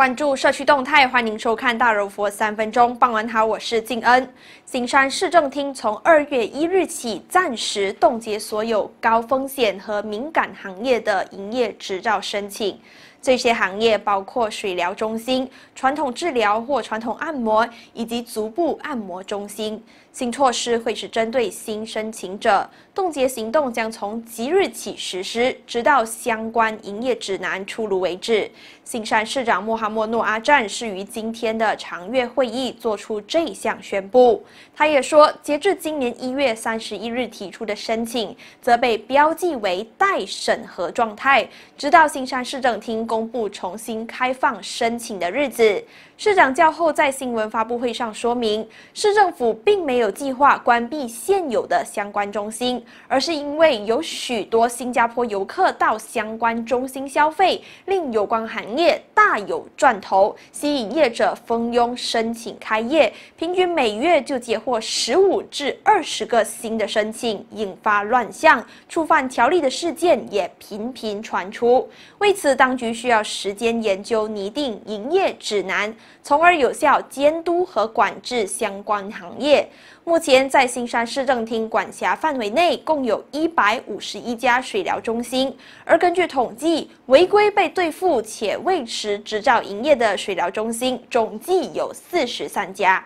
关注社区动态，欢迎收看《大柔佛三分钟》。傍晚好，我是静恩。金山市政厅从二月一日起，暂时冻结所有高风险和敏感行业的营业执照申请。这些行业包括水疗中心、传统治疗或传统按摩，以及足部按摩中心。新措施会是针对新申请者。冻结行动将从即日起实施，直到相关营业指南出炉为止。新山市长莫哈默诺阿占是于今天的长月会议做出这项宣布。他也说，截至今年一月三十一日提出的申请，则被标记为待审核状态，直到新山市政厅。公布重新开放申请的日子。市长教后在新闻发布会上说明，市政府并没有计划关闭现有的相关中心，而是因为有许多新加坡游客到相关中心消费，令有关行业大有赚头，吸引业者蜂拥申请开业，平均每月就接获十五至二十个新的申请，引发乱象，触犯条例的事件也频频传出。为此，当局。需要时间研究拟定营业指南，从而有效监督和管制相关行业。目前在新山市政厅管辖范围内，共有一百五十一家水疗中心，而根据统计，违规被兑付且未持执照营业的水疗中心总计有四十三家。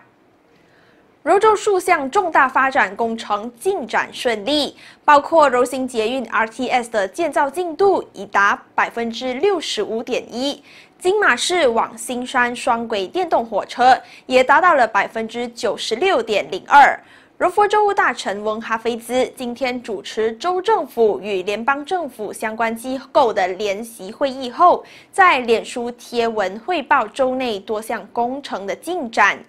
柔州数项重大发展工程进展顺利，包括柔新捷运 （RTS） 的建造进度已达百分之六十五点一，金马士往新山双轨电动火车也达到了百分之九十六点零二。柔佛州务大臣翁哈菲兹今天主持州政府与联邦政府相关机构的联席会议后，在脸书贴文汇报州内多项工程的进展。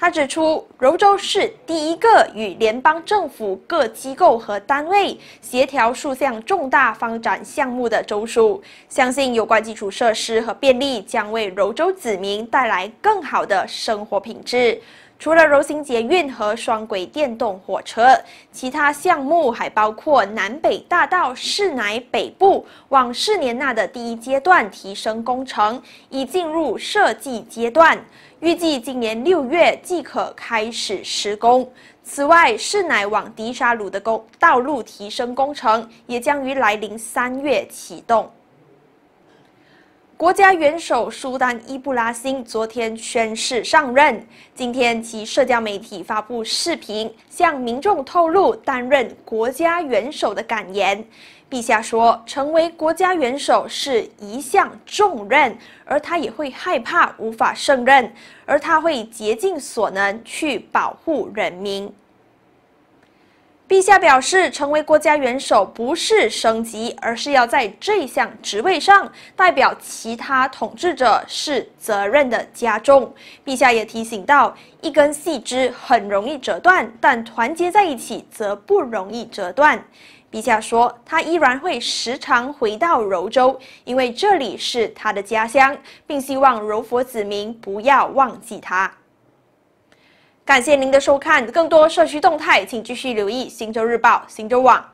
他指出，柔州市第一个与联邦政府各机构和单位协调数项重大发展项目的州属，相信有关基础设施和便利将为柔州子民带来更好的生活品质。除了柔情捷运和双轨电动火车，其他项目还包括南北大道市乃北部往市年那的第一阶段提升工程，已进入设计阶段，预计今年六月即可开始施工。此外，市乃往迪沙鲁的公道路提升工程也将于来临三月启动。国家元首苏丹伊布拉辛昨天宣誓上任，今天其社交媒体发布视频，向民众透露担任国家元首的感言。陛下说：“成为国家元首是一项重任，而他也会害怕无法胜任，而他会竭尽所能去保护人民。”陛下表示，成为国家元首不是升级，而是要在这项职位上代表其他统治者，是责任的加重。陛下也提醒到，一根细枝很容易折断，但团结在一起则不容易折断。陛下说，他依然会时常回到柔州，因为这里是他的家乡，并希望柔佛子民不要忘记他。感谢您的收看，更多社区动态，请继续留意《星洲日报》星洲网。